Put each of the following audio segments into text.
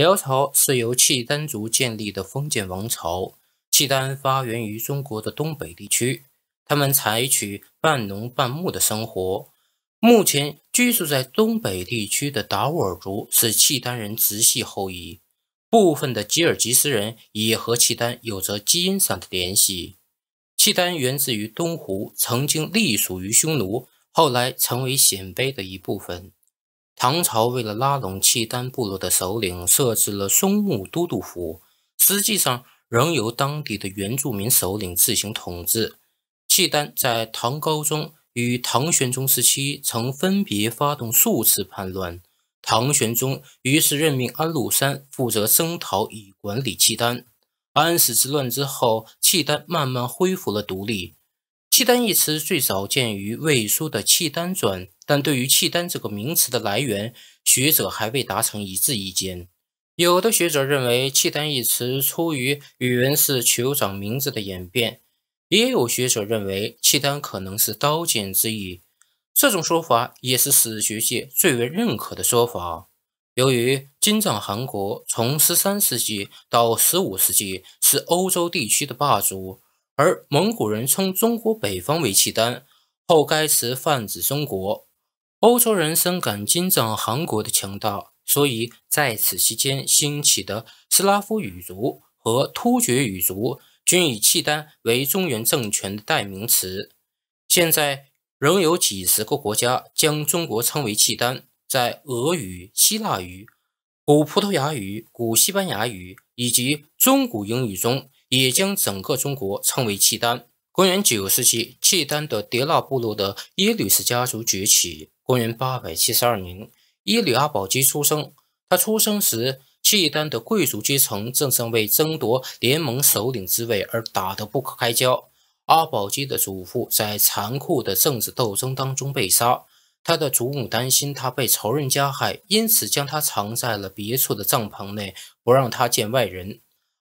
辽朝是由契丹族建立的封建王朝。契丹发源于中国的东北地区，他们采取半农半牧的生活。目前居住在东北地区的达斡尔族是契丹人直系后裔，部分的吉尔吉斯人也和契丹有着基因上的联系。契丹源自于东湖，曾经隶属于匈奴，后来成为鲜卑的一部分。唐朝为了拉拢契丹部落的首领，设置了松木都督府，实际上仍由当地的原住民首领自行统治。契丹在唐高宗与唐玄宗时期曾分别发动数次叛乱，唐玄宗于是任命安禄山负责征讨以管理契丹。安史之乱之后，契丹慢慢恢复了独立。契丹一词最早见于魏书的《契丹传》，但对于契丹这个名词的来源，学者还未达成一致意见。有的学者认为契丹一词出于宇文氏酋长名字的演变，也有学者认为契丹可能是刀剑之意。这种说法也是史学界最为认可的说法。由于金藏汗国从十三世纪到十五世纪是欧洲地区的霸主。而蒙古人称中国北方为契丹，后该词泛指中国。欧洲人深感金、藏、韩国的强大，所以在此期间兴起的斯拉夫语族和突厥语族均以契丹为中原政权的代名词。现在仍有几十个国家将中国称为契丹，在俄语、希腊语、古葡萄牙语、古西班牙语以及中古英语中。也将整个中国称为契丹。公元九世纪，契丹的迭剌部落的耶律氏家族崛起。公元八百七十二年，耶律阿保机出生。他出生时，契丹的贵族阶层正正为争夺联盟首领之位而打得不可开交。阿保机的祖父在残酷的政治斗争当中被杀，他的祖母担心他被仇人加害，因此将他藏在了别处的帐篷内，不让他见外人。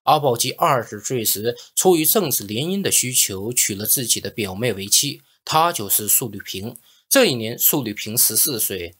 阿保机二十岁时，出于政治联姻的需求，娶了自己的表妹为妻，她就是粟履平。这一年，粟履平十四岁。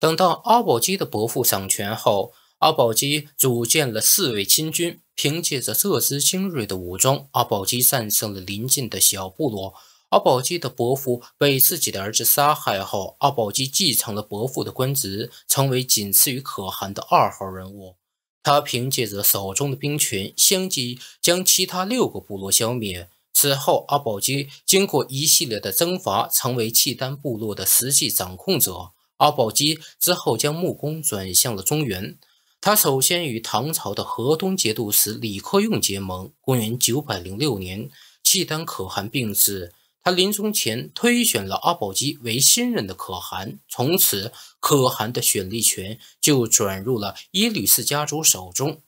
等到阿保机的伯父掌权后，阿保机组建了四位亲军，凭借着这支精锐的武装，阿保机战胜了邻近的小部落。阿保机的伯父被自己的儿子杀害后，阿保机继承了伯父的官职，成为仅次于可汗的二号人物。他凭借着手中的兵权，相继将其他六个部落消灭。此后，阿保机经过一系列的征伐，成为契丹部落的实际掌控者。阿保机之后将目光转向了中原，他首先与唐朝的河东节度使李克用结盟。公元906年，契丹可汗病逝。他临终前推选了阿保机为新任的可汗，从此可汗的选立权就转入了耶律氏家族手中。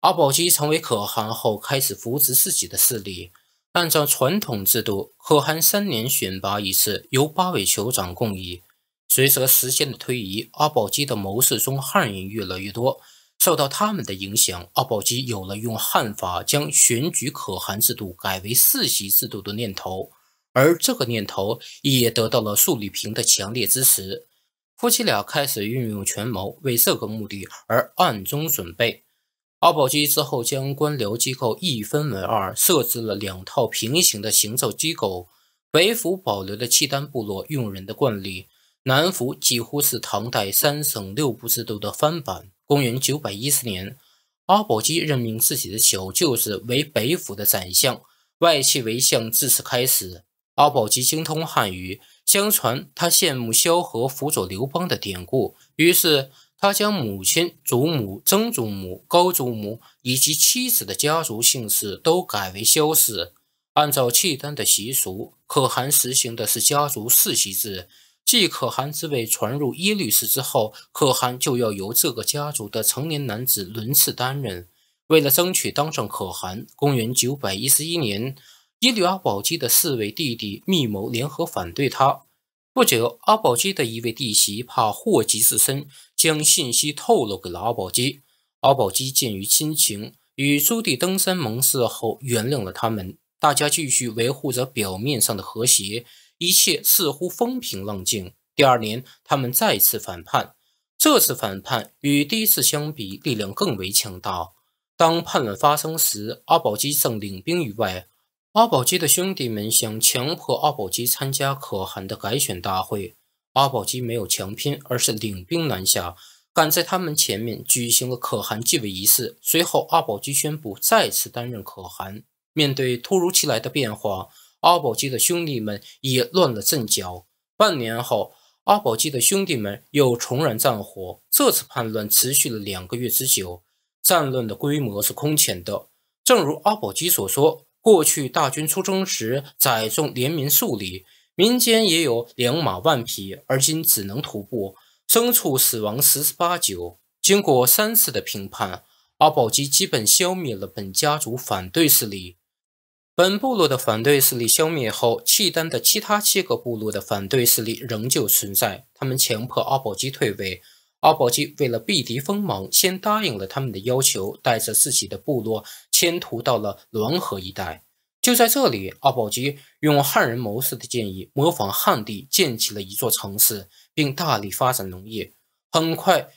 阿保机成为可汗后，开始扶植自己的势力。按照传统制度，可汗三年选拔一次，由八位酋长共议。随着时间的推移，阿保机的谋士中汉人越来越多，受到他们的影响，阿保机有了用汉法将选举可汗制度改为世袭制度的念头。而这个念头也得到了素丽平的强烈支持，夫妻俩开始运用权谋，为这个目的而暗中准备。阿保机之后将官僚机构一分为二，设置了两套平行的行政机构。北府保留了契丹部落用人的惯例，南府几乎是唐代三省六部制度的翻版。公元九百一十年，阿保机任命自己的小舅子为北府的宰相，外戚为相自此开始。阿保机精通汉语。相传他羡慕萧何辅佐刘邦的典故，于是他将母亲、祖母、曾祖母、高祖母以及妻子的家族姓氏都改为萧氏。按照契丹的习俗，可汗实行的是家族世袭制，继可汗之位传入耶律氏之后，可汗就要由这个家族的成年男子轮次担任。为了争取当上可汗，公元九百一十一年。耶律阿保机的四位弟弟密谋联合反对他。不久，阿保机的一位弟媳怕祸及自身，将信息透露给了阿保机。阿保机鉴于亲情，与朱棣登山盟誓后原谅了他们。大家继续维护着表面上的和谐，一切似乎风平浪静。第二年，他们再次反叛。这次反叛与第一次相比，力量更为强大。当叛乱发生时，阿保机正领兵于外。阿保机的兄弟们想强迫阿保机参加可汗的改选大会，阿保机没有强拼，而是领兵南下，赶在他们前面举行了可汗继位仪式。随后，阿保机宣布再次担任可汗。面对突如其来的变化，阿保机的兄弟们也乱了阵脚。半年后，阿保机的兄弟们又重燃战火。这次叛乱持续了两个月之久，战乱的规模是空前的。正如阿保机所说。过去大军出征时，载重连绵数里，民间也有良马万匹，而今只能徒步，牲畜死亡十之八九。经过三次的评判，阿保机基本消灭了本家族反对势力。本部落的反对势力消灭后，契丹的其他七个部落的反对势力仍旧存在，他们强迫阿保机退位。阿保机为了避敌锋芒，先答应了他们的要求，带着自己的部落迁徒到了滦河一带。就在这里，阿保机用汉人谋士的建议，模仿汉地建起了一座城市，并大力发展农业。很快，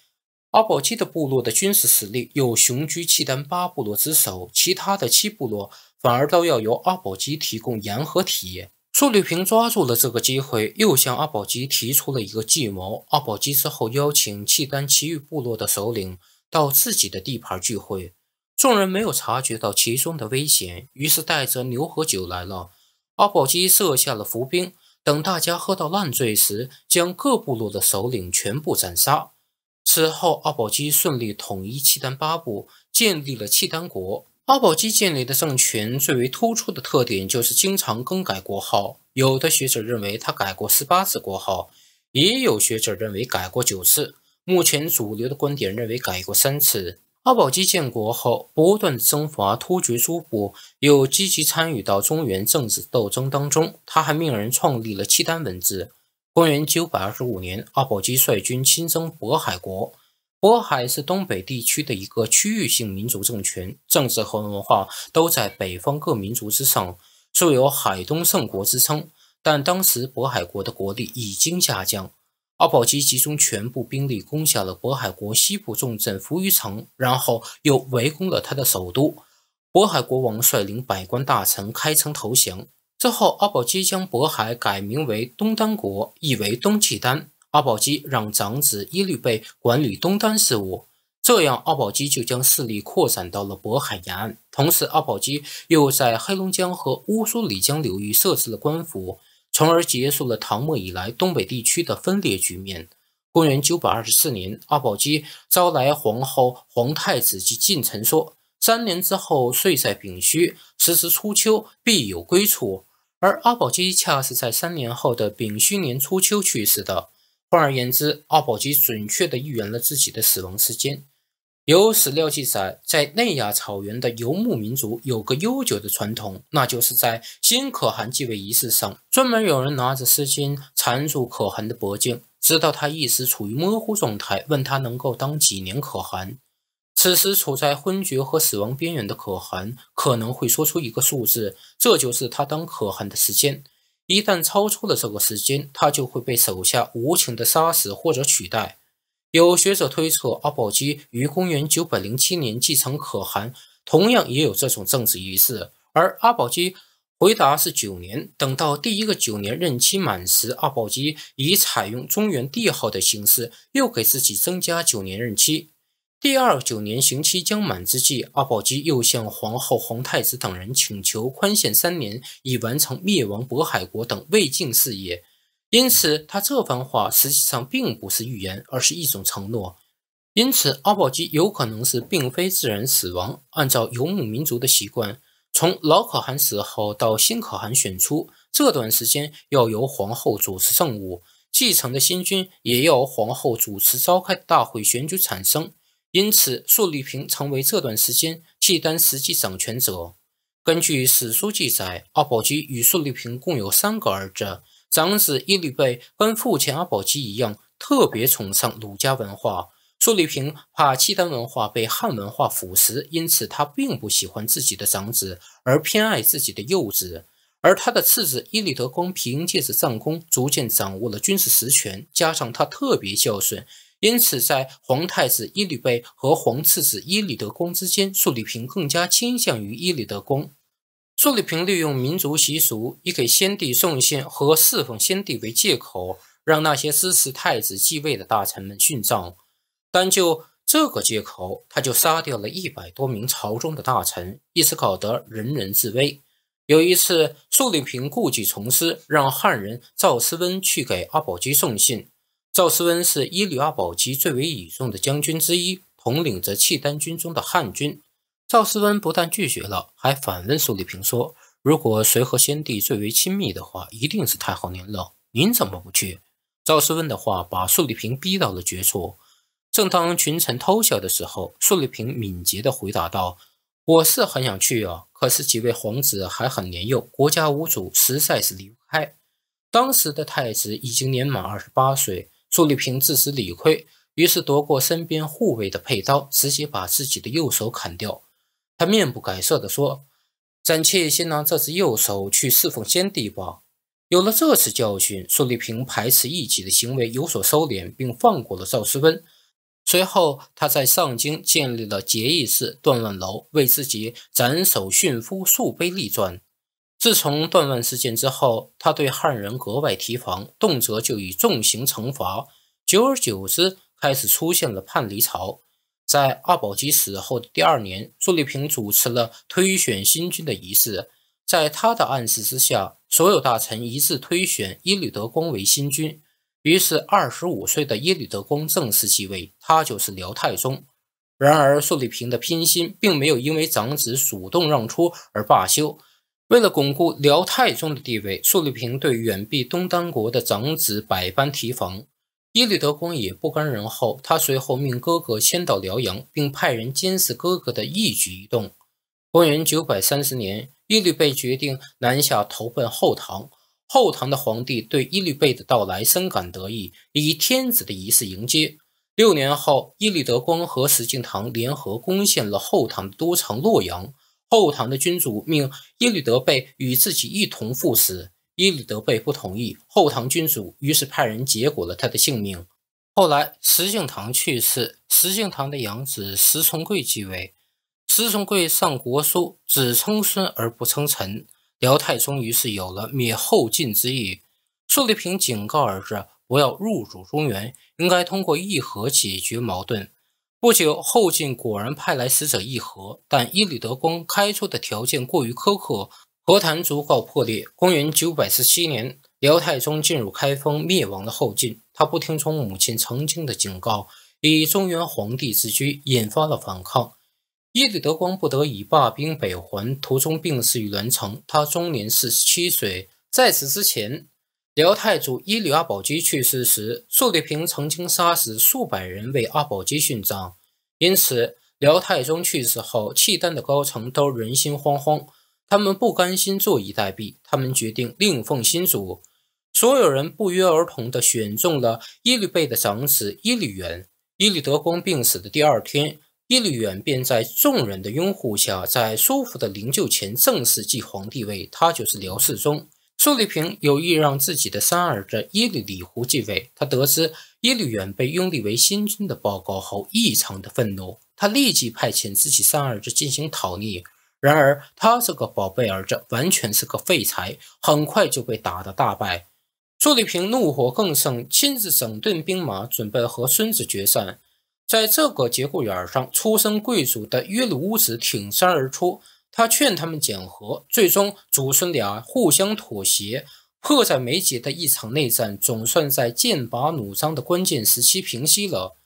阿保机的部落的军事实力又雄居契丹八部落之首，其他的七部落反而都要由阿保机提供盐和铁。苏丽平抓住了这个机会，又向阿保机提出了一个计谋。阿保机之后邀请契丹其余部落的首领到自己的地盘聚会，众人没有察觉到其中的危险，于是带着牛和酒来了。阿保机设下了伏兵，等大家喝到烂醉时，将各部落的首领全部斩杀。此后，阿保机顺利统一契丹八部，建立了契丹国。阿保机建立的政权最为突出的特点就是经常更改国号，有的学者认为他改过十八次国号，也有学者认为改过九次。目前主流的观点认为改过三次。阿保机建国后，不断征伐突厥诸部，又积极参与到中原政治斗争当中。他还命人创立了契丹文字。公元925年，阿保机率军亲征渤海国。渤海是东北地区的一个区域性民族政权，政治和文化都在北方各民族之上，素有“海东盛国”之称。但当时渤海国的国力已经下降，阿保机集中全部兵力攻下了渤海国西部重镇扶余城，然后又围攻了他的首都。渤海国王率领百官大臣开城投降之后，阿保机将渤海改名为东丹国，意为东契丹。阿保机让长子耶律倍管理东丹事务，这样阿保机就将势力扩展到了渤海沿岸。同时，阿保机又在黑龙江和乌苏里江流域设置了官府，从而结束了唐末以来东北地区的分裂局面。公元九百二十四年，阿保机招来皇后、皇太子及近臣说：“三年之后，岁在丙戌，时值初秋，必有归处。”而阿保机恰是在三年后的丙戌年初秋去世的。换而言之，阿保机准确地预言了自己的死亡时间。有史料记载，在内亚草原的游牧民族有个悠久的传统，那就是在新可汗继位仪式上，专门有人拿着丝巾缠住可汗的脖颈，直到他意识处于模糊状态，问他能够当几年可汗。此时处在昏厥和死亡边缘的可汗可能会说出一个数字，这就是他当可汗的时间。一旦超出了这个时间，他就会被手下无情地杀死或者取代。有学者推测，阿保机于公元907年继承可汗，同样也有这种政治仪式。而阿保机回答是九年，等到第一个九年任期满时，阿保机以采用中原帝号的形式，又给自己增加九年任期。第二九年，刑期将满之际，阿保机又向皇后、皇太子等人请求宽限三年，以完成灭亡渤海国等魏晋事业。因此，他这番话实际上并不是预言，而是一种承诺。因此，阿保机有可能是并非自然死亡。按照游牧民族的习惯，从老可汗死后到新可汗选出这段时间，要由皇后主持政务，继承的新君也要皇后主持召开大会选举产生。因此，粟力平成为这段时间契丹实际掌权者。根据史书记载，阿保机与粟力平共有三个儿子，长子耶律倍跟父亲阿保机一样，特别崇尚儒家文化。粟力平怕契丹文化被汉文化腐蚀，因此他并不喜欢自己的长子，而偏爱自己的幼子。而他的次子耶律德光，凭借着战功逐渐掌握了军事实权，加上他特别孝顺。因此，在皇太子伊里贝和皇次子伊里德公之间，素里平更加倾向于伊里德公。素里平利用民族习俗，以给先帝送信和侍奉先帝为借口，让那些支持太子继位的大臣们殉葬。单就这个借口，他就杀掉了一百多名朝中的大臣，一此搞得人人自危。有一次，素里平故技重施，让汉人赵思温去给阿保机送信。赵思温是伊吕阿保机最为倚重的将军之一，统领着契丹军中的汉军。赵思温不但拒绝了，还反问苏里平说：“如果谁和先帝最为亲密的话，一定是太后您了。您怎么不去？”赵思温的话把苏里平逼到了绝处。正当群臣偷笑的时候，苏里平敏捷地回答道：“我是很想去啊，可是几位皇子还很年幼，国家无主，实在是离不开。当时的太子已经年满二十八岁。”苏丽萍自知理亏，于是夺过身边护卫的佩刀，直接把自己的右手砍掉。他面不改色地说：“暂且先拿这只右手去侍奉先帝吧。”有了这次教训，苏丽萍排斥异己的行为有所收敛，并放过了赵世温。随后，他在上京建立了结义寺断乱楼，为自己斩首殉夫，树碑立传。自从断腕事件之后，他对汉人格外提防，动辄就以重刑惩罚。久而久之，开始出现了叛离潮。在阿保机死后的第二年，宋丽平主持了推选新君的仪式。在他的暗示之下，所有大臣一致推选耶律德光为新君。于是，二十五岁的耶律德光正式继位，他就是辽太宗。然而，宋丽平的拼心并没有因为长子主动让出而罢休。为了巩固辽太宗的地位，苏利平对远避东丹国的长子百般提防。耶律德光也不甘人后，他随后命哥哥先到辽阳，并派人监视哥哥的一举一动。公元九百三十年，耶律倍决定南下投奔后唐。后唐的皇帝对耶律倍的到来深感得意，以天子的仪式迎接。六年后，耶律德光和石敬瑭联合攻陷了后唐的都城洛阳。后唐的君主命耶律德备与自己一同赴死，耶律德备不同意，后唐君主于是派人结果了他的性命。后来石敬瑭去世，石敬瑭的养子石重贵继位，石重贵上国书，只称孙而不称臣，辽太宗于是有了灭后晋之意。宋丽平警告儿子不要入主中原，应该通过议和解决矛盾。不久，后晋果然派来使者议和，但耶律德光开出的条件过于苛刻，和谈足告破裂。公元947年，辽太宗进入开封，灭亡了后晋。他不听从母亲曾经的警告，以中原皇帝自居，引发了反抗。耶律德光不得已罢兵北还，途中病死于栾城，他终年四十七岁。在此之前。辽太祖耶律阿保机去世时，速力平曾经杀死数百人为阿保机殉葬，因此辽太宗去世后，契丹的高层都人心惶惶，他们不甘心坐以待毙，他们决定另奉新主。所有人不约而同地选中了耶律倍的长子耶律元。耶律德光病死的第二天，耶律元便在众人的拥护下，在叔父的灵柩前正式继皇帝位，他就是辽世宗。朱丽平有意让自己的三儿子耶律里胡继位。他得知耶律远被拥立为新君的报告后，异常的愤怒。他立即派遣自己三儿子进行讨逆。然而，他这个宝贝儿子完全是个废材，很快就被打得大败。朱丽平怒火更盛，亲自整顿兵马，准备和孙子决战。在这个节骨眼上，出身贵族的耶鲁乌子挺身而出。他劝他们讲和，最终祖孙俩互相妥协。迫在眉睫的一场内战总算在剑拔弩张的关键时期平息了。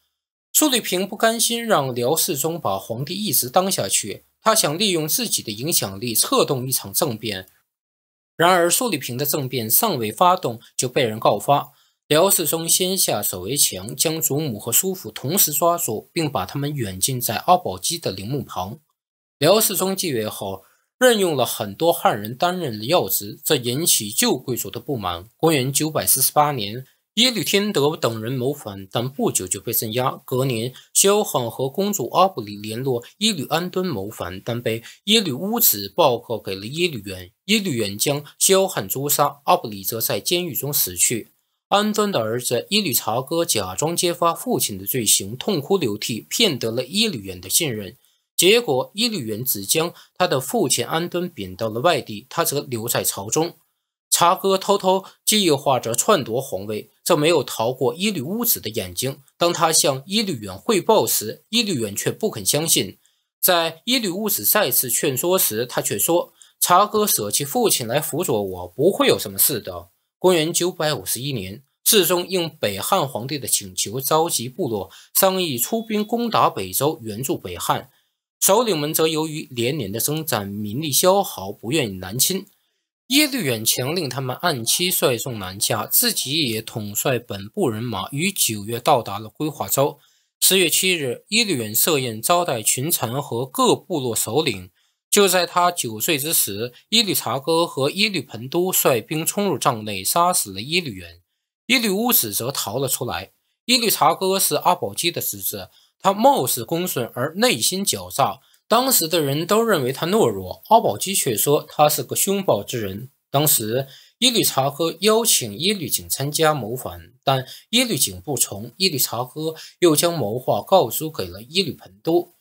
苏丽平不甘心让辽世宗把皇帝一直当下去，他想利用自己的影响力策动一场政变。然而，苏丽平的政变尚未发动就被人告发。辽世宗先下手为强，将祖母和叔父同时抓住，并把他们软禁在阿保机的陵墓旁。辽世宗继位后，任用了很多汉人担任了要职，这引起旧贵族的不满。公元九百四十八年，耶律天德等人谋反，但不久就被镇压。隔年，萧翰和公主阿卜里联络耶律安敦谋反，但被耶律乌子报告给了耶律元。耶律元将萧翰诛杀，阿布里则在监狱中死去。安敦的儿子耶律察哥假装揭发父亲的罪行，痛哭流涕，骗得了耶律元的信任。结果，耶律元只将他的父亲安敦贬到了外地，他则留在朝中。茶哥偷偷计划着篡夺皇位，这没有逃过耶律乌子的眼睛。当他向耶律元汇报时，耶律元却不肯相信。在耶律乌子再次劝说时，他却说：“茶哥舍弃父亲来辅佐我，不会有什么事的。”公元九百五十一年，世宗应北汉皇帝的请求，召集部落商议出兵攻打北周，援助北汉。首领们则由于连年的征战，民力消耗，不愿意南侵。耶律远强令他们按期率众南下，自己也统帅本部人马，于九月到达了归化州。十月七日，耶律远设宴招待群臣和各部落首领。就在他九岁之时，耶律察哥和耶律盆都率兵冲入帐内，杀死了耶律远。耶律乌子则逃了出来。耶律察哥是阿保机的侄子。他貌似恭顺，而内心狡诈。当时的人都认为他懦弱，阿保机却说他是个凶暴之人。当时，耶律察合邀请耶律璟参加谋反，但耶律璟不从。耶律察哥又将谋划告诉给了耶律盆都。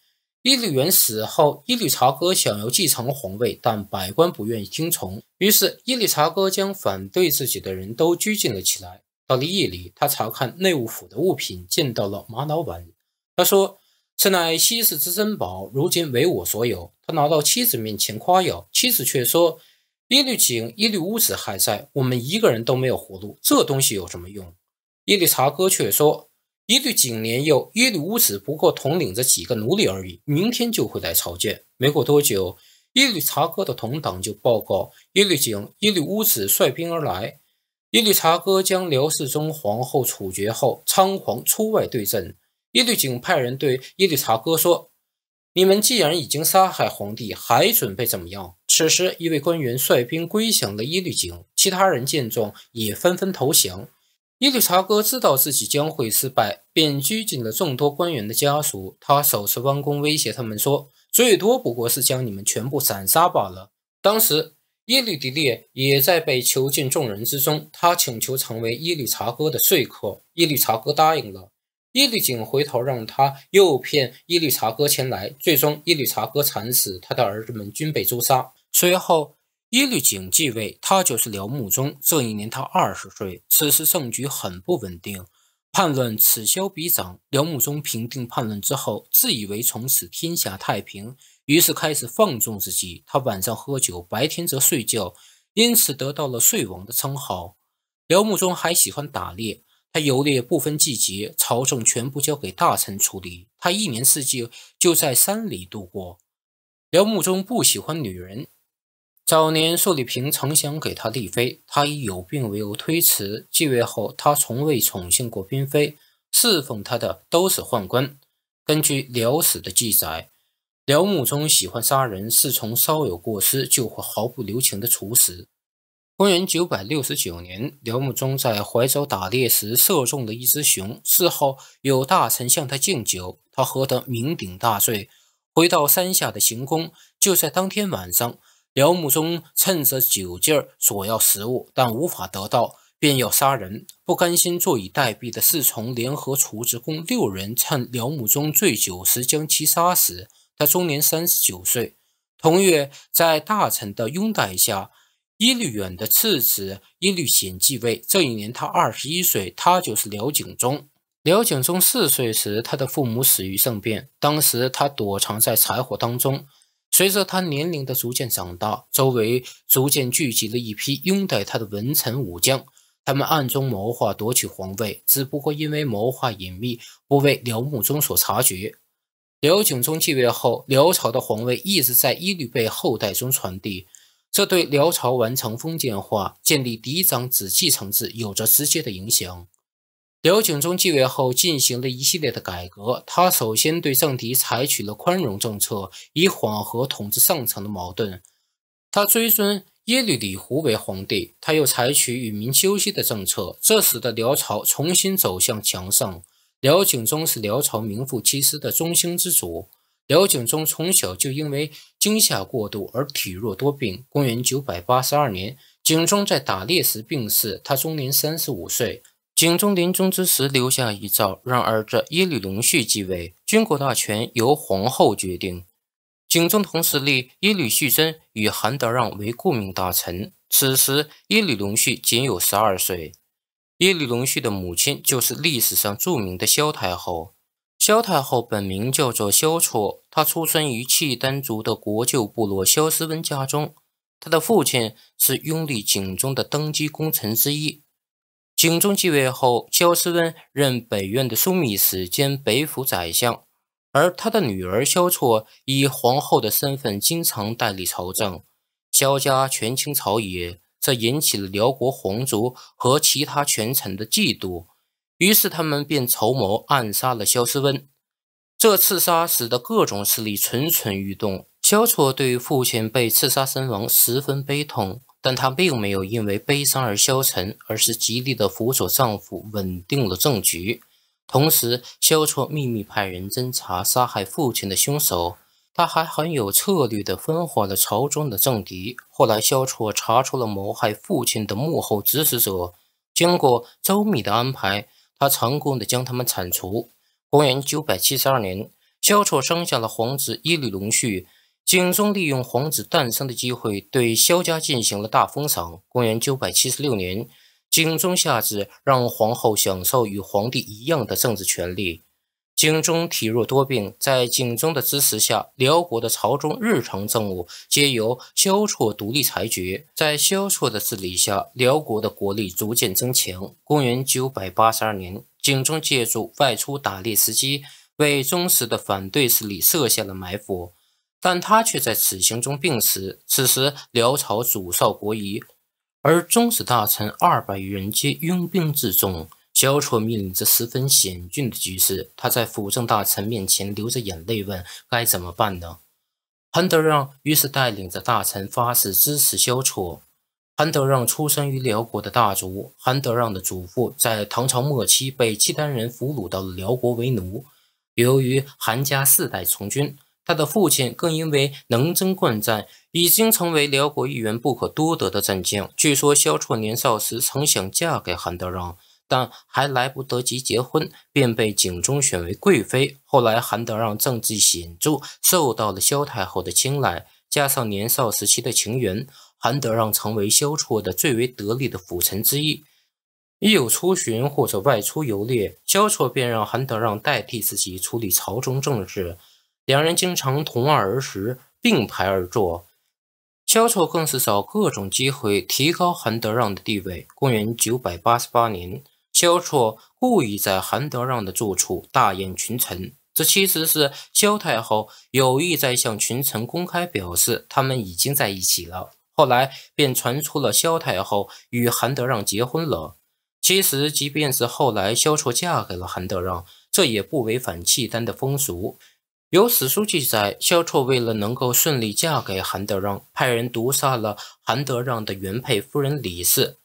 耶律元死后，耶律察哥想要继承皇位，但百官不愿意听从，于是耶律察哥将反对自己的人都拘禁了起来。到了夜里，他查看内务府的物品，见到了玛瑙碗。他说：“此乃稀世之珍宝，如今为我所有。”他拿到妻子面前夸耀，妻子却说：“耶律景、耶律乌子还在，我们一个人都没有活路，这东西有什么用？”耶律察哥却说：“耶律景年幼，耶律乌子不过统领着几个奴隶而已，明天就会来朝见。”没过多久，耶律察哥的同党就报告耶律景、耶律乌子率兵而来。耶律察哥将辽世宗皇后处决后，猖狂出外对阵。耶律璟派人对耶律察哥说：“你们既然已经杀害皇帝，还准备怎么样？”此时，一位官员率兵归降了耶律璟，其他人见状也纷纷投降。耶律察哥知道自己将会失败，便拘禁了众多官员的家属。他手持弯弓威胁他们说：“最多不过是将你们全部斩杀罢了。”当时，耶律迪烈也在被囚禁众人之中，他请求成为耶律察哥的说客，耶律察哥答应了。耶律璟回头让他诱骗耶律察哥前来，最终耶律察哥惨死，他的儿子们均被诛杀。随后耶律璟继位，他就是辽穆宗。这一年他二十岁，此时政局很不稳定，叛乱此消彼长。辽穆宗平定叛乱之后，自以为从此天下太平，于是开始放纵自己。他晚上喝酒，白天则睡觉，因此得到了“睡王”的称号。辽穆宗还喜欢打猎。他游猎不分季节，朝政全部交给大臣处理。他一年四季就在山里度过。辽穆宗不喜欢女人，早年宋丽萍曾想给他立妃，他以有病为由推辞。继位后，他从未宠幸过嫔妃，侍奉他的都是宦官。根据《辽史》的记载，辽穆宗喜欢杀人，侍从稍有过失就会毫不留情地处死。公元九百六十九年，辽穆宗在怀州打猎时射中了一只熊。事后有大臣向他敬酒，他喝得酩酊大醉，回到山下的行宫。就在当天晚上，辽穆宗趁着酒劲儿索要食物，但无法得到，便要杀人。不甘心坐以待毙的侍从联合厨子共六人，趁辽穆宗醉酒时将其杀死。他终年三十九岁。同月，在大臣的拥戴下。耶律远的次子耶律显继位，这一年他二十一岁，他就是辽景宗。辽景宗四岁时，他的父母死于政变，当时他躲藏在柴火当中。随着他年龄的逐渐长大，周围逐渐聚集了一批拥戴他的文臣武将，他们暗中谋划夺取皇位，只不过因为谋划隐秘，不为辽穆宗所察觉。辽景宗继位后，辽朝的皇位一直在耶律被后代中传递。这对辽朝完成封建化、建立嫡长子继承制有着直接的影响。辽景宗继位后，进行了一系列的改革。他首先对政敌采取了宽容政策，以缓和统治上层的矛盾。他追尊耶律李胡为皇帝，他又采取与民休息的政策，这使得辽朝重新走向强盛。辽景宗是辽朝名副其实的中兴之主。辽景宗从小就因为惊吓过度而体弱多病。公元九百八十二年，景宗在打猎时病逝，他终年三十五岁。景宗临终之时留下遗诏，让儿子耶律隆绪继位，军国大权由皇后决定。景宗同时立耶律旭真与韩德让为顾命大臣。此时，耶律隆绪仅有十二岁。耶律隆绪的母亲就是历史上著名的萧太后。萧太后本名叫做萧绰，她出生于契丹族的国舅部落萧思温家中。她的父亲是拥立景宗的登基功臣之一。景宗继位后，萧思温任北院的枢密使兼北府宰相，而他的女儿萧绰以皇后的身份经常代理朝政。萧家权倾朝野，这引起了辽国皇族和其他权臣的嫉妒。于是他们便筹谋暗杀了萧思温。这刺杀使得各种势力蠢蠢欲动。萧绰对于父亲被刺杀身亡十分悲痛，但她并没有因为悲伤而消沉，而是极力地辅佐丈夫，稳定了政局。同时，萧绰秘密派人侦查杀害父亲的凶手。她还很有策略地分化了朝中的政敌。后来，萧绰查出了谋害父亲的幕后指使者。经过周密的安排。他成功地将他们铲除。公元九百七十二年，萧绰生下了皇子耶律隆绪。景宗利用皇子诞生的机会，对萧家进行了大封赏。公元九百七十六年，景宗下旨让皇后享受与皇帝一样的政治权利。景宗体弱多病，在景宗的支持下，辽国的朝中日常政务皆由萧绰独立裁决。在萧绰的治理下，辽国的国力逐渐增强。公元982年，景宗借助外出打猎时机，为宗室的反对势力设下了埋伏，但他却在此行中病死。此时，辽朝主少国疑，而宗室大臣二百余人皆拥兵自重。萧绰面临着十分险峻的局势，他在辅政大臣面前流着眼泪问：“该怎么办呢？”韩德让于是带领着大臣发誓支持萧绰。韩德让出生于辽国的大族，韩德让的祖父在唐朝末期被契丹人俘虏到了辽国为奴。由于韩家世代从军，他的父亲更因为能征惯战，已经成为辽国一员不可多得的战将。据说萧绰年少时曾想嫁给韩德让。但还来不得及结婚，便被景宗选为贵妃。后来，韩德让政绩显著，受到了萧太后的青睐，加上年少时期的情缘，韩德让成为萧绰的最为得力的辅臣之一。一有出巡或者外出游猎，萧绰便让韩德让代替自己处理朝中政事。两人经常同二而食，并排而坐。萧绰更是找各种机会提高韩德让的地位。公元九百八十八年。萧绰故意在韩德让的住处大宴群臣，这其实是萧太后有意在向群臣公开表示他们已经在一起了。后来便传出了萧太后与韩德让结婚了。其实，即便是后来萧绰嫁给了韩德让，这也不违反契丹的风俗。有史书记载，萧绰为了能够顺利嫁给韩德让，派人毒杀了韩德让的原配夫人李氏。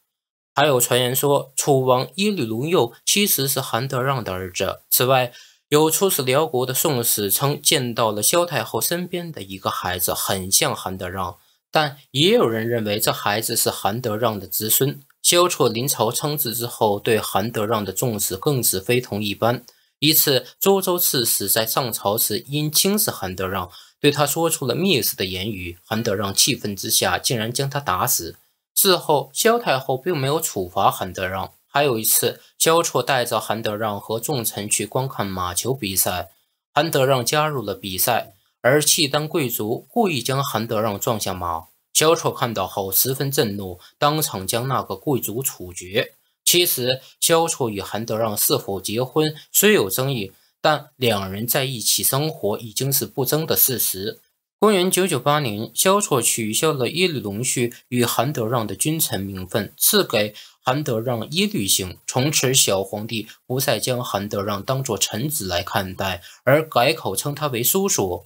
还有传言说，楚王耶律隆佑其实是韩德让的儿子。此外，有出使辽国的宋史称见到了萧太后身边的一个孩子，很像韩德让。但也有人认为这孩子是韩德让的子孙。萧绰临朝称制之后，对韩德让的重视更是非同一般。一次，周州刺史在上朝时因轻视韩德让，对他说出了蔑视的言语，韩德让气愤之下，竟然将他打死。事后，萧太后并没有处罚韩德让。还有一次，萧绰带着韩德让和众臣去观看马球比赛，韩德让加入了比赛，而契丹贵族故意将韩德让撞下马。萧绰看到后十分震怒，当场将那个贵族处决。其实，萧绰与韩德让是否结婚虽有争议，但两人在一起生活已经是不争的事实。公元九九八年，萧绰取消了耶律隆绪与韩德让的君臣名分，赐给韩德让耶律姓，从此小皇帝不再将韩德让当作臣子来看待，而改口称他为叔叔。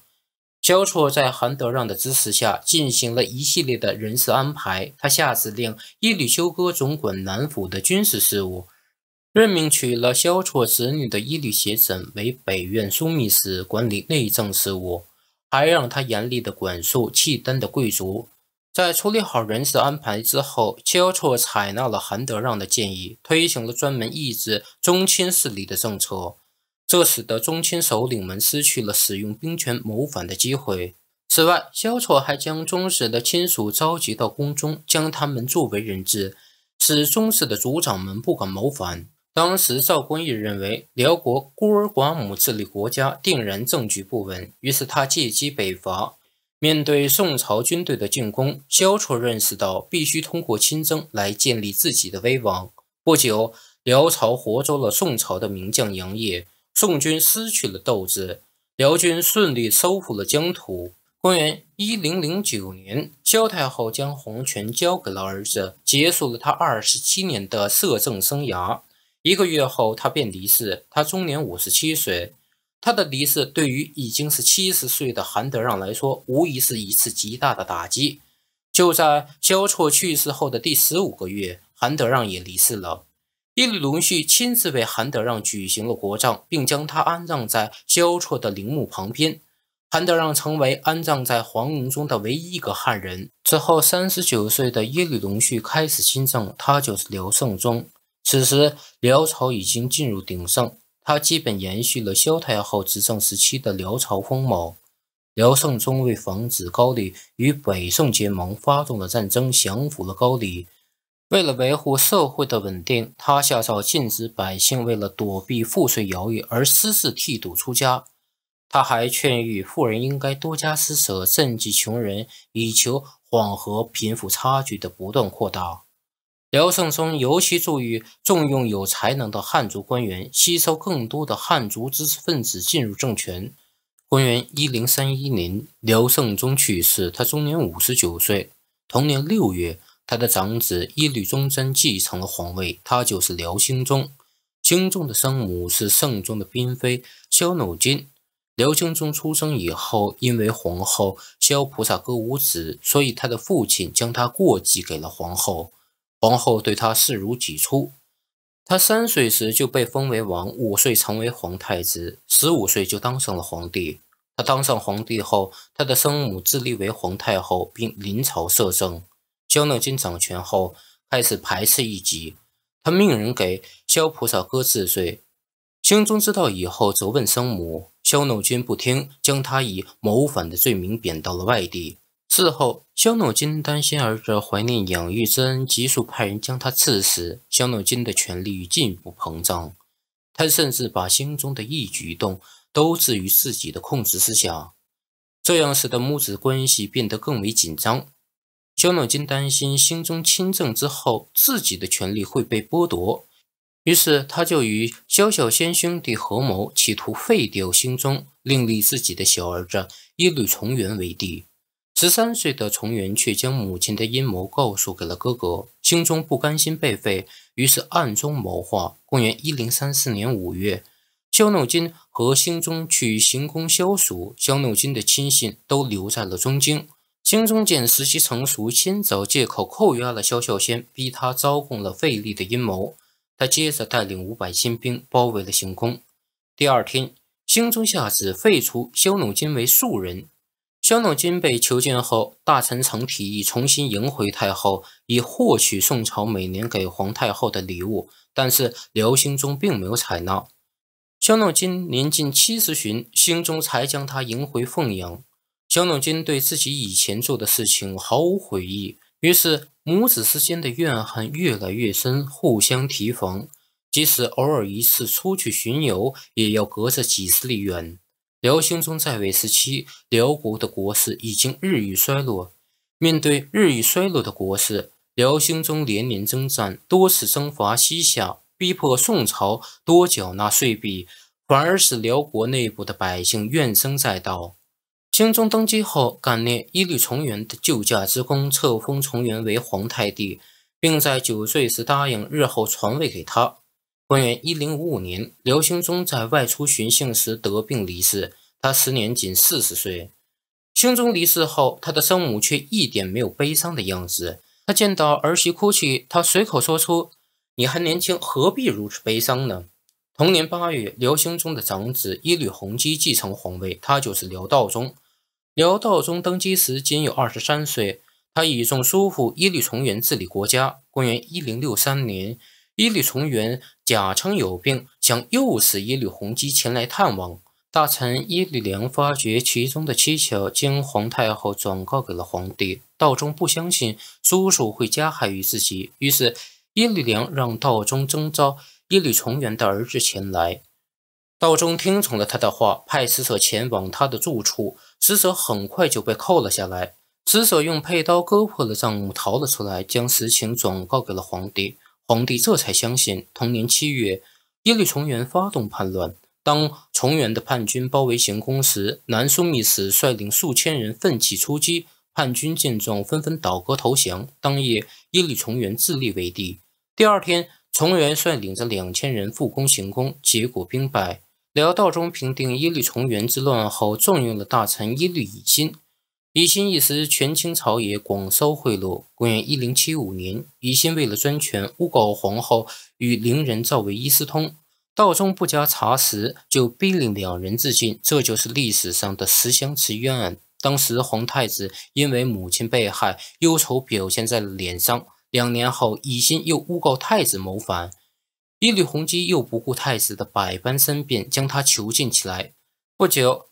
萧绰在韩德让的支持下进行了一系列的人事安排，他下指令耶律休哥总管南府的军事事务，任命娶了萧绰子女的耶律斜轸为北院枢密使，管理内政事务。还让他严厉的管束契丹的贵族。在处理好人事安排之后，萧绰采纳了韩德让的建议，推行了专门抑制宗亲势力的政策，这使得宗亲首领们失去了使用兵权谋反的机会。此外，萧绰还将宗室的亲属召集到宫中，将他们作为人质，使宗室的族长们不敢谋反。当时赵光义认为辽国孤儿寡母治理国家定然政局不稳，于是他借机北伐。面对宋朝军队的进攻，萧绰认识到必须通过亲征来建立自己的威望。不久，辽朝活捉了宋朝的名将杨业，宋军失去了斗志，辽军顺利收复了疆土。公元一零零九年，萧太后将皇权交给了儿子，结束了他二十七年的摄政生涯。一个月后，他便离世。他终年五十七岁。他的离世对于已经是七十岁的韩德让来说，无疑是一次极大的打击。就在萧绰去世后的第十五个月，韩德让也离世了。耶律隆绪亲自为韩德让举行了国葬，并将他安葬在萧绰的陵墓旁边。韩德让成为安葬在皇陵中的唯一一个汉人。之后，三十九岁的耶律隆绪开始亲政，他就是刘胜宗。此时，辽朝已经进入鼎盛，他基本延续了萧太后执政时期的辽朝风貌。辽圣宗为防止高丽与北宋结盟，发动了战争，降服了高丽。为了维护社会的稳定，他下诏禁止百姓为了躲避赋税徭役而私自剃度出家。他还劝谕富人应该多加施舍，赈济穷人，以求缓和贫富差距的不断扩大。辽圣宗尤其注意重用有才能的汉族官员，吸收更多的汉族知识分子进入政权。公元一零三一年，辽圣宗去世，他终年五十九岁。同年六月，他的长子耶律宗贞继承了皇位，他就是辽兴宗。兴宗的生母是圣宗的嫔妃萧努金。辽兴宗出生以后，因为皇后萧菩萨哥无子，所以他的父亲将他过继给了皇后。皇后对他视如己出。他三岁时就被封为王，五岁成为皇太子，十五岁就当上了皇帝。他当上皇帝后，他的生母自立为皇太后，并临朝摄政。萧耨君掌权后，开始排斥异己。他命人给萧菩萨哥治罪。清宗知道以后，责问生母萧耨君不听，将他以谋反的罪名贬到了外地。事后，肖努金担心儿子怀念养育之恩，急速派人将他刺死。肖努金的权力进一步膨胀，他甚至把心中的一举一动都置于自己的控制之下，这样使得母子关系变得更为紧张。肖努金担心心宗亲政之后，自己的权力会被剥夺，于是他就与肖小仙兄弟合谋，企图废掉心宗，另立自己的小儿子耶律重元为帝。十三岁的崇元却将母亲的阴谋告诉给了哥哥，兴宗不甘心被废，于是暗中谋划。公元一零三四年五月，萧耨金和兴宗去行宫消暑，肖耨金的亲信都留在了中京。兴宗见时机成熟，先找借口扣押了萧孝先，逼他招供了费力的阴谋。他接着带领五百新兵包围了行宫。第二天，兴宗下旨废除萧耨金为庶人。萧耨斤被囚禁后，大臣曾提议重新迎回太后，以获取宋朝每年给皇太后的礼物，但是辽兴宗并没有采纳。萧耨斤年近七十旬，兴宗才将他迎回凤阳。萧耨斤对自己以前做的事情毫无悔意，于是母子之间的怨恨越来越深，互相提防。即使偶尔一次出去巡游，也要隔着几十里远。辽兴宗在位时期，辽国的国势已经日益衰落。面对日益衰落的国势，辽兴宗连年征战，多次征伐西夏，逼迫宋朝多缴纳税币，反而使辽国内部的百姓怨声载道。兴宗登基后，感念耶律重元的救驾之功，册封重元为皇太帝，并在九岁时答应日后传位给他。公元一零五五年，辽兴宗在外出巡幸时得病离世，他时年仅四十岁。兴宗离世后，他的生母却一点没有悲伤的样子。他见到儿媳哭泣，他随口说出：“你还年轻，何必如此悲伤呢？”同年八月，辽兴宗的长子耶律洪基继承皇位，他就是辽道宗。辽道宗登基时仅有二十三岁，他倚重叔父耶律重元治理国家。公元一零六三年。耶律重元假称有病，想诱使耶律洪基前来探望。大臣耶律良发觉其中的蹊跷，将皇太后转告给了皇帝。道中不相信叔叔会加害于自己，于是耶律良让道中征召耶律重元的儿子前来。道中听从了他的话，派使者前往他的住处。使者很快就被扣了下来。使者用佩刀割破了帐幕，逃了出来，将实情转告给了皇帝。皇帝这才相信。同年七月，耶律重元发动叛乱。当重元的叛军包围行宫时，南宋密使率领数千人奋起出击，叛军见状纷纷倒戈投降。当夜，耶律重元自立为帝。第二天，重元率领着两千人复攻行宫，结果兵败。辽道宗平定耶律重元之乱后，重用了大臣耶律乙辛。以心一时权倾朝野，广收贿赂。公元一零七五年，以心为了专权，诬告皇后与伶人赵惟一私通，道中不加查实，就逼令两人自尽。这就是历史上的十香池冤案。当时皇太子因为母亲被害，忧愁表现在了脸上。两年后，以心又诬告太子谋反，耶律洪基又不顾太子的百般申辩，将他囚禁起来。不久。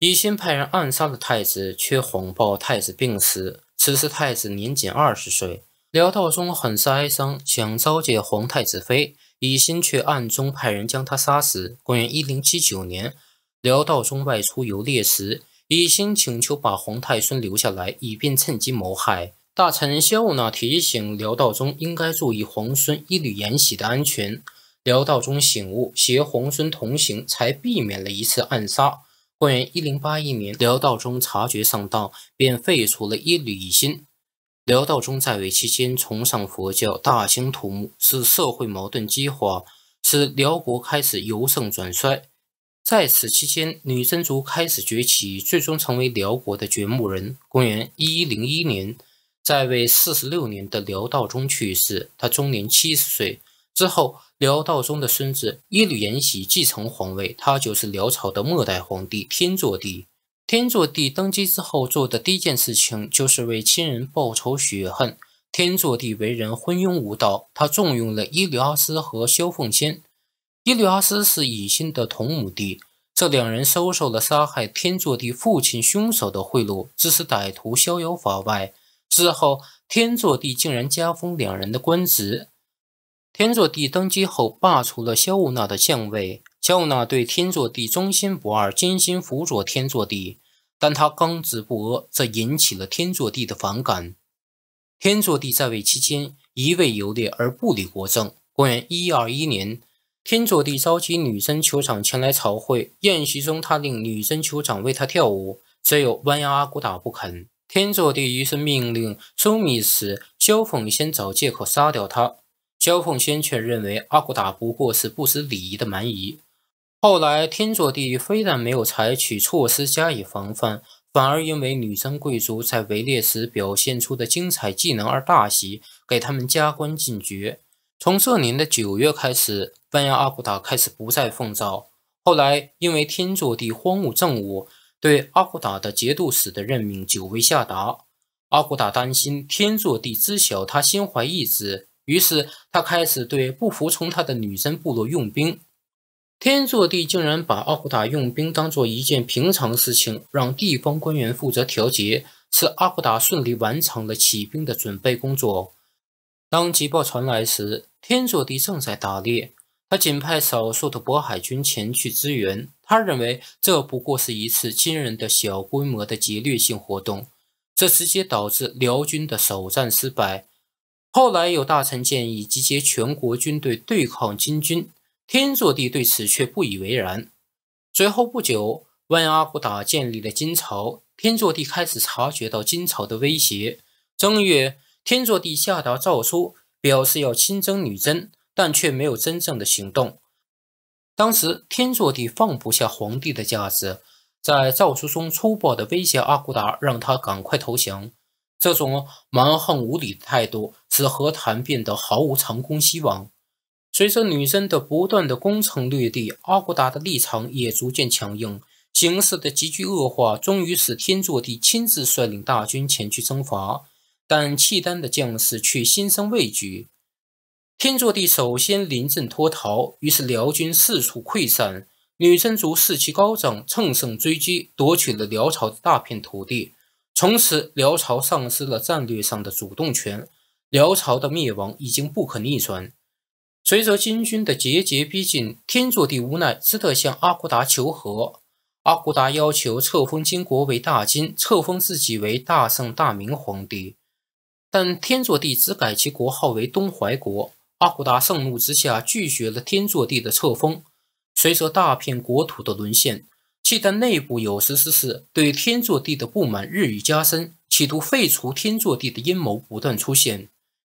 以心派人暗杀了太子，却谎报太子病死。此时太子年仅二十岁，辽道宗很是哀伤，想召见皇太子妃。以心却暗中派人将他杀死。公元一零七九年，辽道宗外出游猎时，以心请求把皇太孙留下来，以便趁机谋害。大臣萧纳提醒辽道宗应该注意皇孙一缕延禧的安全。辽道宗醒悟，携皇孙同行，才避免了一次暗杀。公元一零八一年，辽道宗察觉上道，便废除了耶律新。辽道宗在位期间崇尚佛教，大兴土木，使社会矛盾激化，使辽国开始由盛转衰。在此期间，女真族开始崛起，最终成为辽国的掘墓人。公元一一零一年，在位四十六年的辽道宗去世，他终年七十岁。之后，辽道宗的孙子耶律延禧继承皇位，他就是辽朝的末代皇帝天祚帝。天祚帝登基之后做的第一件事情就是为亲人报仇雪恨。天祚帝为人昏庸无道，他重用了耶律阿斯和萧凤仙。耶律阿斯是以心的同母弟，这两人收受了杀害天祚帝父亲凶手的贿赂，致使歹徒逍遥法外。之后，天祚帝竟然加封两人的官职。天祚帝登基后，罢除了萧兀那的相位。萧兀那对天祚帝忠心不二，精心辅佐天祚帝，但他刚直不阿，这引起了天祚帝的反感。天祚帝在位期间，一味游猎而不理国政。公元一二一年，天祚帝召集女真酋长前来朝会，宴席中，他令女真酋长为他跳舞，只有弯腰阿骨打不肯。天祚帝于是命令，周密斯、萧凤先找借口杀掉他。萧凤仙却认为阿骨打不过是不知礼仪的蛮夷。后来，天祚帝非但没有采取措施加以防范，反而因为女真贵族在围猎时表现出的精彩技能而大喜，给他们加官进爵。从这年的九月开始，班押阿骨打开始不再奉诏。后来，因为天祚帝荒误政务，对阿骨打的节度使的任命久未下达，阿骨打担心天祚帝知晓他心怀异志。于是，他开始对不服从他的女真部落用兵。天祚帝竟然把阿骨打用兵当作一件平常事情，让地方官员负责调节，使阿骨打顺利完成了起兵的准备工作。当急报传来时，天祚帝正在打猎，他仅派少数的渤海军前去支援。他认为这不过是一次惊人的小规模的劫掠性活动，这直接导致辽军的首战失败。后来有大臣建议集结全国军队对抗金军，天祚帝对此却不以为然。随后不久，万阿骨打建立了金朝，天祚帝开始察觉到金朝的威胁。正月，天祚帝下达诏书，表示要亲征女真，但却没有真正的行动。当时，天祚帝放不下皇帝的架子，在诏书中粗暴地威胁阿骨打，让他赶快投降。这种蛮横无理的态度。使和谈变得毫无成功希望。随着女真的不断的攻城略地，阿骨达的立场也逐渐强硬。形势的急剧恶化，终于使天祚帝亲自率领大军前去征伐，但契丹的将士却心生畏惧。天祚帝首先临阵脱逃，于是辽军四处溃散，女真族士气高涨，乘胜追击，夺取了辽朝的大片土地。从此，辽朝丧失了战略上的主动权。辽朝的灭亡已经不可逆转，随着金军的节节逼近，天祚帝无奈只得向阿骨达求和。阿骨达要求册封金国为大金，册封自己为大圣大明皇帝，但天祚帝只改其国号为东怀国。阿骨达盛怒之下拒绝了天祚帝的册封。随着大片国土的沦陷，契丹内部有识之士对天祚帝的不满日益加深，企图废除天祚帝的阴谋不断出现。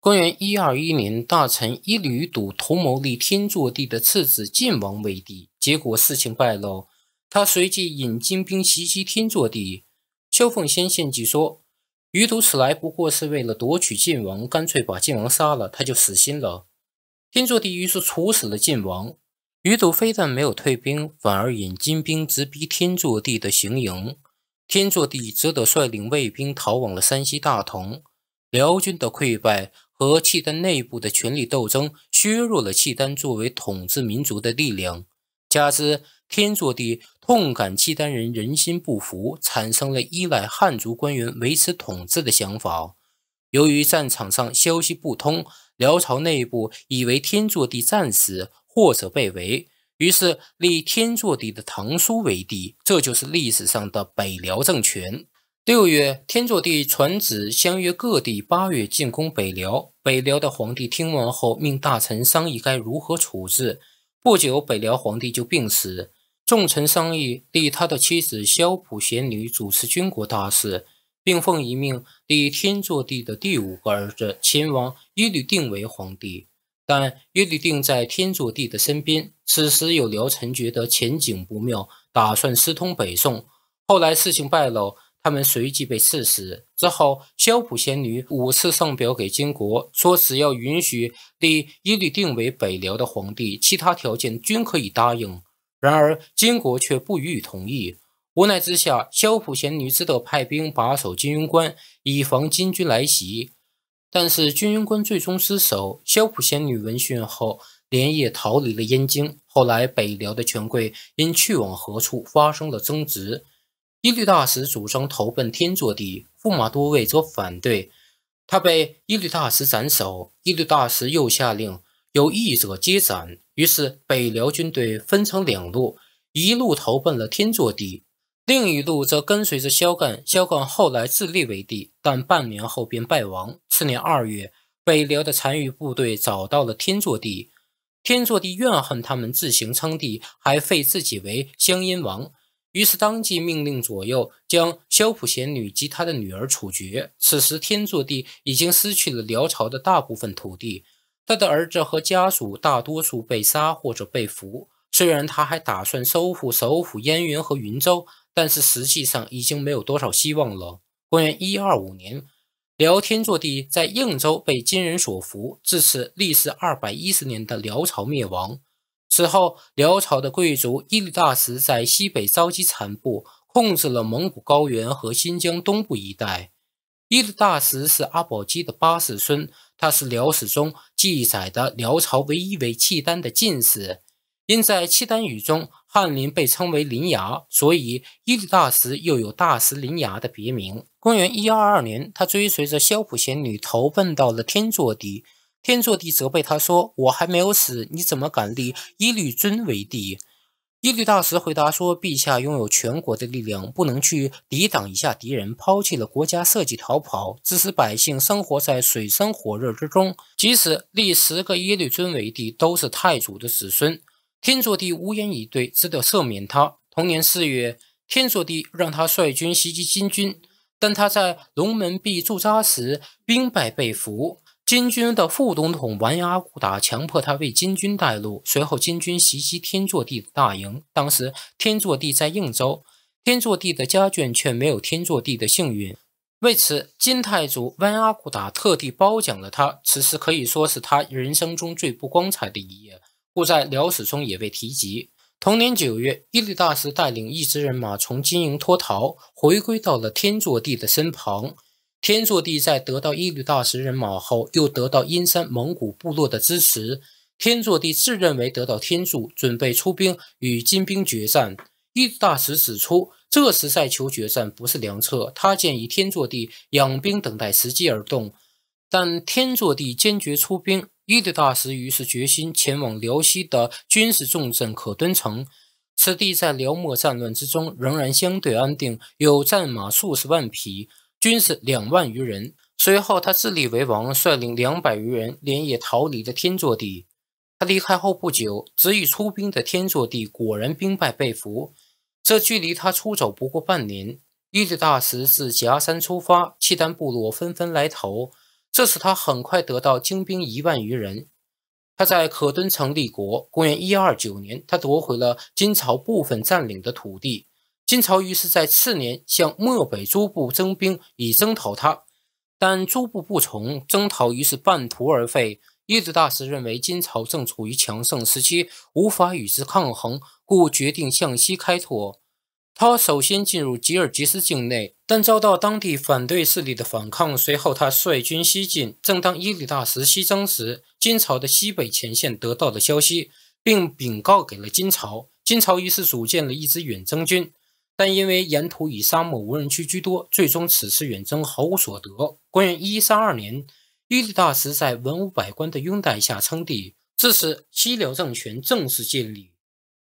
公元一二一年，大臣一吕祖图谋立天祚帝的次子晋王为帝，结果事情败露。他随即引金兵袭击天祚帝。萧凤仙献计说：“于都此来不过是为了夺取晋王，干脆把晋王杀了，他就死心了。”天祚帝于是处死了晋王。于都非但没有退兵，反而引金兵直逼天祚帝的行营。天祚帝只得率领卫兵逃往了山西大同。辽军的溃败。和契丹内部的权力斗争削弱了契丹作为统治民族的力量，加之天祚帝痛感契丹人人心不服，产生了依赖汉族官员维持统治的想法。由于战场上消息不通，辽朝内部以为天祚帝战死或者被围，于是立天祚帝的堂叔为帝，这就是历史上的北辽政权。六月，天祚帝传旨，相约各地八月进攻北辽。北辽的皇帝听完后，命大臣商议该如何处置。不久，北辽皇帝就病死，众臣商议，立他的妻子萧普贤女主持军国大事，并奉遗命立天祚帝的第五个儿子秦王耶律定为皇帝。但耶律定在天祚帝的身边，此时有辽臣觉得前景不妙，打算私通北宋。后来事情败露。他们随即被刺死之后，萧普贤女五次上表给金国，说只要允许立伊律定为北辽的皇帝，其他条件均可以答应。然而金国却不予以同意。无奈之下，萧普贤女只得派兵把守金庸关，以防金军来袭。但是金庸关最终失守，萧普贤女闻讯后连夜逃离了燕京。后来，北辽的权贵因去往何处发生了争执。耶律大石主张投奔天祚帝，驸马多卫则反对，他被耶律大石斩首。耶律大石又下令有义者接斩，于是北辽军队分成两路，一路投奔了天祚帝，另一路则跟随着萧干。萧干后来自立为帝，但半年后便败亡。次年二月，北辽的残余部队找到了天祚帝，天祚帝怨恨他们自行称帝，还废自己为香阴王。于是，当即命令左右将萧普贤女及他的女儿处决。此时，天祚帝已经失去了辽朝的大部分土地，他的儿子和家属大多数被杀或者被俘。虽然他还打算收复首府燕云和云州，但是实际上已经没有多少希望了。公元一二五年，辽天祚帝在应州被金人所俘，自此，历时二百一十年的辽朝灭亡。此后，辽朝的贵族伊律大石在西北召集残部，控制了蒙古高原和新疆东部一带。伊律大石是阿保机的八世孙，他是辽史中记载的辽朝唯一为契丹的进士。因在契丹语中，翰林被称为“林牙”，所以伊律大石又有“大石林牙”的别名。公元一二二年，他追随着萧普贤女投奔到了天祚帝。天祚帝责备他说：“我还没有死，你怎么敢立耶律尊为帝？”耶律大石回答说：“陛下拥有全国的力量，不能去抵挡一下敌人，抛弃了国家社稷逃跑，致使百姓生活在水深火热之中。即使立十个耶律尊为帝，都是太祖的子孙。”天祚帝无言以对，只得赦免他。同年四月，天祚帝让他率军袭击金军，但他在龙门壁驻扎时兵败被俘。金军的副总统完颜阿骨达强迫他为金军带路，随后金军袭击天祚帝的大营。当时天祚帝在应州，天祚帝的家眷却没有天祚帝的幸运。为此，金太祖完阿骨达特地褒奖了他。此事可以说是他人生中最不光彩的一页，故在辽史中也被提及。同年九月，耶律大石带领一支人马从金营脱逃，回归到了天祚帝的身旁。天祚帝在得到耶律大石人马后，又得到阴山蒙古部落的支持。天祚帝自认为得到天助，准备出兵与金兵决战。耶律大石指出，这时再求决战不是良策，他建议天祚帝养兵，等待时机而动。但天祚帝坚决出兵，耶律大石于是决心前往辽西的军事重镇可敦城。此地在辽末战乱之中仍然相对安定，有战马数十万匹。军士两万余人。随后，他自立为王，率领两百余人连夜逃离了天祚帝。他离开后不久，执意出兵的天祚帝果然兵败被俘。这距离他出走不过半年。耶律大石自夹山出发，契丹部落纷纷来投，这使他很快得到精兵一万余人。他在可敦城立国。公元一二九年，他夺回了金朝部分占领的土地。金朝于是在次年向漠北诸部征兵，以征讨他，但诸部不从征讨，于是半途而废。伊里大石认为金朝正处于强盛时期，无法与之抗衡，故决定向西开拓。他首先进入吉尔吉斯境内，但遭到当地反对势力的反抗。随后，他率军西进。正当伊里大石西征时，金朝的西北前线得到了消息，并禀告给了金朝。金朝于是组建了一支远征军。但因为沿途以沙漠无人区居多，最终此次远征毫无所得。公元一三二年，耶律大石在文武百官的拥戴下称帝，至此西辽政权正式建立。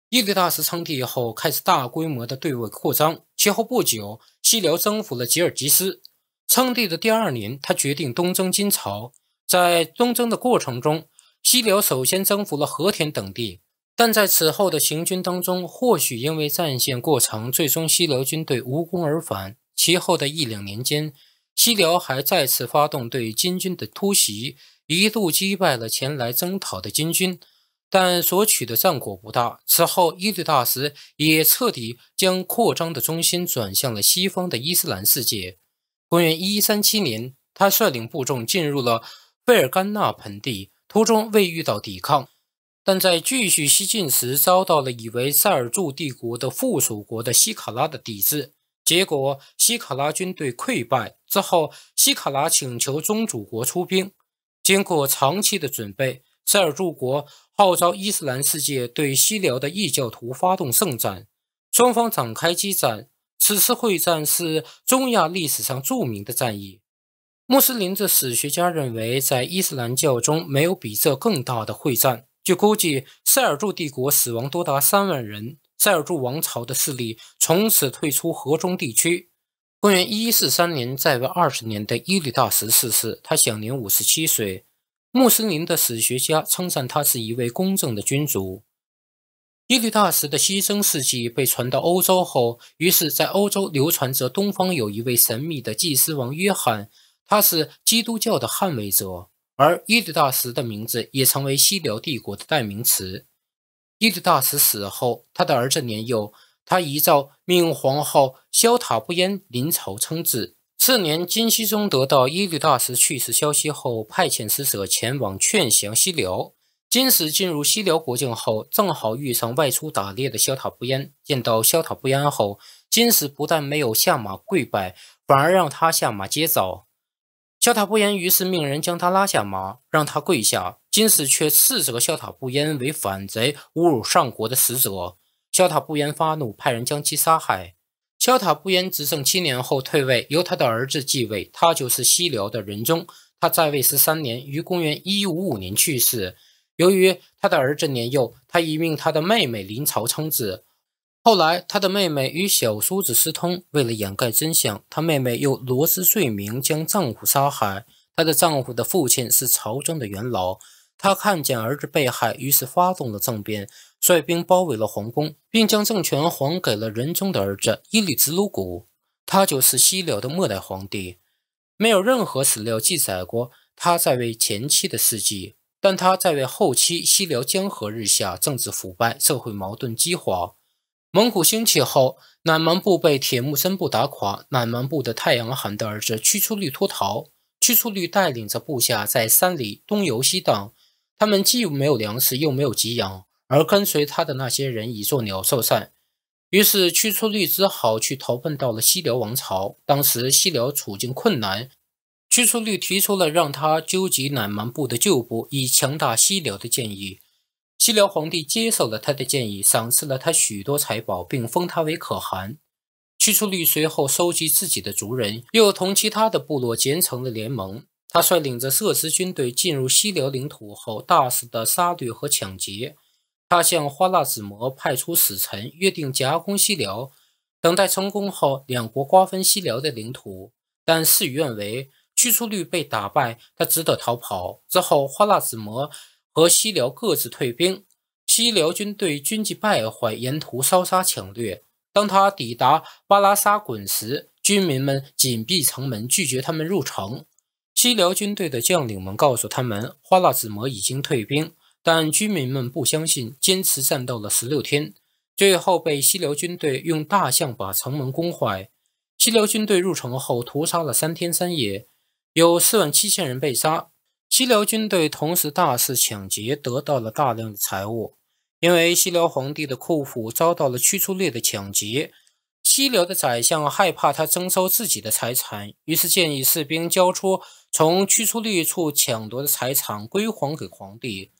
耶律大石称帝后，开始大规模的对外扩张。其后不久，西辽征服了吉尔吉斯。称帝的第二年，他决定东征金朝。在东征的过程中，西辽首先征服了和田等地。但在此后的行军当中，或许因为战线过长，最终西辽军队无功而返。其后的一两年间，西辽还再次发动对金军的突袭，一度击败了前来征讨的金军，但所取的战果不大。此后，伊律大什也彻底将扩张的中心转向了西方的伊斯兰世界。公元一三七年，他率领部众进入了贝尔干纳盆地，途中未遇到抵抗。但在继续西进时，遭到了以为塞尔柱帝国的附属国的西卡拉的抵制，结果西卡拉军队溃败。之后，西卡拉请求宗主国出兵。经过长期的准备，塞尔柱国号召伊斯兰世界对西辽的异教徒发动圣战。双方展开激战。此次会战是中亚历史上著名的战役。穆斯林的史学家认为，在伊斯兰教中没有比这更大的会战。据估计，塞尔柱帝国死亡多达三万人。塞尔柱王朝的势力从此退出河中地区。公元一四三年，在位二十年的伊律大十逝世，他享年五十七岁。穆斯林的史学家称赞他是一位公正的君主。耶律大石的牺牲事迹被传到欧洲后，于是，在欧洲流传着东方有一位神秘的祭司王约翰，他是基督教的捍卫者。而耶律大石的名字也成为西辽帝国的代名词。耶律大石死后，他的儿子年幼，他遗诏命皇后萧塔不烟临朝称制。次年，金熙宗得到耶律大石去世消息后，派遣使者前往劝降西辽。金使进入西辽国境后，正好遇上外出打猎的萧塔不烟。见到萧塔不烟后，金使不但没有下马跪拜，反而让他下马接招。萧塔不烟于是命人将他拉下马，让他跪下。金世却斥责萧塔不烟为反贼，侮辱上国的使者。萧塔不烟发怒，派人将其杀害。萧塔不烟执政七年后退位，由他的儿子继位，他就是西辽的仁宗。他在位十三年，于公元一五五年去世。由于他的儿子年幼，他已命他的妹妹临朝称制。后来，他的妹妹与小叔子私通，为了掩盖真相，他妹妹又罗织罪名将丈夫杀害。他的丈夫的父亲是朝政的元老，他看见儿子被害，于是发动了政变，率兵包围了皇宫，并将政权还给了仁宗的儿子伊利兹鲁古，他就是西辽的末代皇帝。没有任何史料记载过他在位前期的事迹，但他在位后期，西辽江河日下，政治腐败，社会矛盾激化。蒙古兴起后，乃蛮部被铁木真部打垮。乃蛮部的太阳汗的儿子屈出律脱逃，屈出律带领着部下在山里东游西荡。他们既没有粮食，又没有给养，而跟随他的那些人已作鸟兽散。于是屈出律只好去投奔到了西辽王朝。当时西辽处境困难，屈出律提出了让他纠集乃蛮部的旧部以强大西辽的建议。西辽皇帝接受了他的建议，赏赐了他许多财宝，并封他为可汗。屈出律随后收集自己的族人，又同其他的部落结成了联盟。他率领着色支军队进入西辽领土后，大肆的杀掠和抢劫。他向花剌子模派出使臣，约定夹攻西辽。等待成功后，两国瓜分西辽的领土。但事与愿违，屈出律被打败，他只得逃跑。之后，花剌子模。和西辽各自退兵。西辽军队军纪败坏，沿途烧杀抢掠。当他抵达巴拉撒衮时，军民们紧闭城门，拒绝他们入城。西辽军队的将领们告诉他们，花剌子模已经退兵，但军民们不相信，坚持战斗了十六天，最后被西辽军队用大象把城门攻坏。西辽军队入城后，屠杀了三天三夜，有四万七千人被杀。西辽军队同时大肆抢劫，得到了大量的财物。因为西辽皇帝的库府遭到了驱逐律的抢劫，西辽的宰相害怕他征收自己的财产，于是建议士兵交出从驱逐律处抢夺的财产归还给皇帝。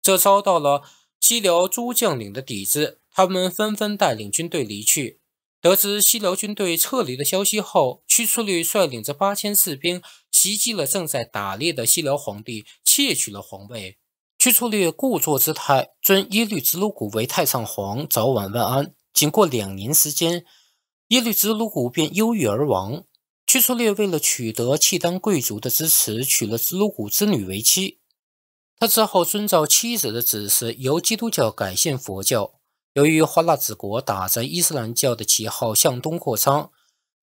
这遭到了西辽诸将领的抵制，他们纷纷带领军队离去。得知西辽军队撤离的消息后，驱逐律率领着八千士兵。袭击了正在打猎的西辽皇帝，窃取了皇位。屈出略故作姿态，尊耶律直鲁古为太上皇，早晚问安。仅过两年时间，耶律直鲁古便忧郁而亡。屈出略为了取得契丹贵族的支持，娶了直鲁古之女为妻。他只好遵照妻子的指示，由基督教改信佛教。由于花剌子国打着伊斯兰教的旗号向东扩张。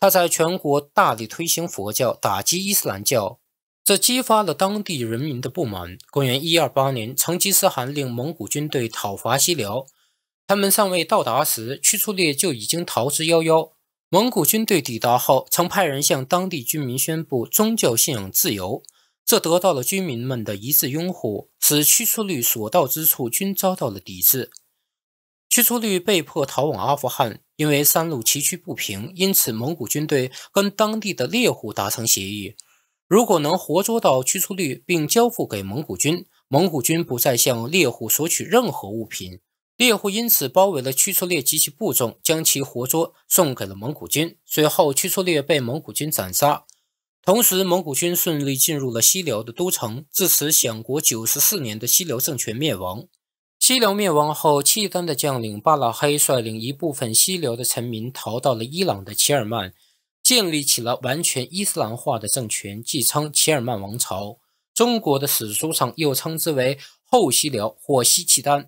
他在全国大力推行佛教，打击伊斯兰教，这激发了当地人民的不满。公元一二八年，成吉思汗令蒙古军队讨伐西辽，他们尚未到达时，屈出律就已经逃之夭夭。蒙古军队抵达后，曾派人向当地居民宣布宗教信仰自由，这得到了居民们的一致拥护，使驱出律所到之处均遭到了抵制。屈出律被迫逃往阿富汗，因为山路崎岖不平，因此蒙古军队跟当地的猎户达成协议：如果能活捉到屈出律并交付给蒙古军，蒙古军不再向猎户索取任何物品。猎户因此包围了屈出列及其部众，将其活捉送给了蒙古军。随后，屈出列被蒙古军斩杀。同时，蒙古军顺利进入了西辽的都城，自此享国九十四年的西辽政权灭亡。西辽灭亡后，契丹的将领巴拉黑率领一部分西辽的臣民逃到了伊朗的齐尔曼，建立起了完全伊斯兰化的政权，即称齐尔曼王朝。中国的史书上又称之为后西辽或西契丹。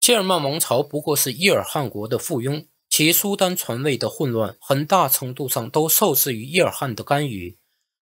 齐尔曼王朝不过是伊尔汗国的附庸，其苏丹传位的混乱，很大程度上都受制于伊尔汗的干预。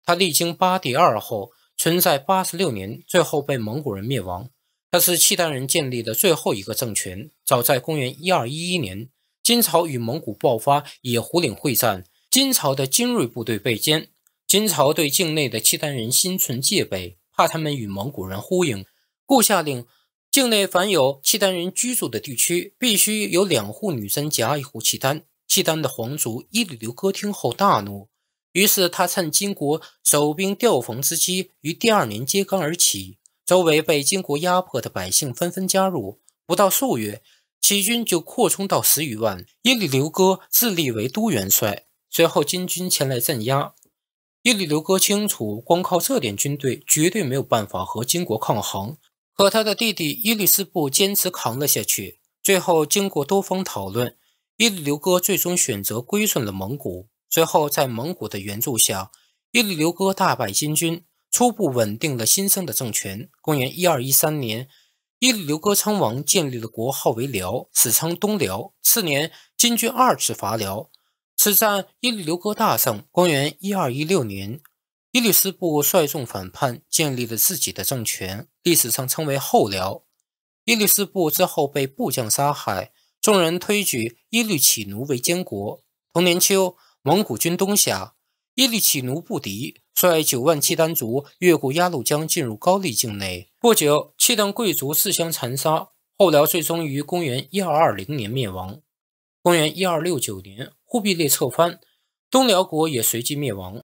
他历经八帝二后，存在八十六年，最后被蒙古人灭亡。他是契丹人建立的最后一个政权。早在公元一二一一年，金朝与蒙古爆发野狐岭会战，金朝的精锐部队被歼。金朝对境内的契丹人心存戒备，怕他们与蒙古人呼应，故下令境内凡有契丹人居住的地区，必须有两户女真夹一户契丹。契丹的皇族伊律留哥听后大怒，于是他趁金国守兵调防之机，于第二年揭竿而起。周围被金国压迫的百姓纷纷加入，不到数月，齐军就扩充到十余万。耶律刘哥自立为都元帅，随后金军前来镇压。耶律刘哥清楚，光靠这点军队绝对没有办法和金国抗衡，可他的弟弟耶律斯布坚持扛了下去。最后经过多方讨论，耶律刘哥最终选择归顺了蒙古。最后在蒙古的援助下，耶律刘哥大败金军。初步稳定了新生的政权。公元一二一三年，耶律刘哥称王，建立了国号为辽，史称东辽。次年，金军二次伐辽，此战耶律刘哥大胜。公元一二一六年，耶律斯部率众反叛，建立了自己的政权，历史上称为后辽。耶律斯部之后被部将杀害，众人推举耶律启奴为监国。同年秋，蒙古军东下，耶律启奴不敌。率九万契丹族越过鸭绿江，进入高丽境内。不久，契丹贵族自相残杀，后辽最终于公元一二二零年灭亡。公元一二六九年，忽必烈策封东辽国，也随即灭亡。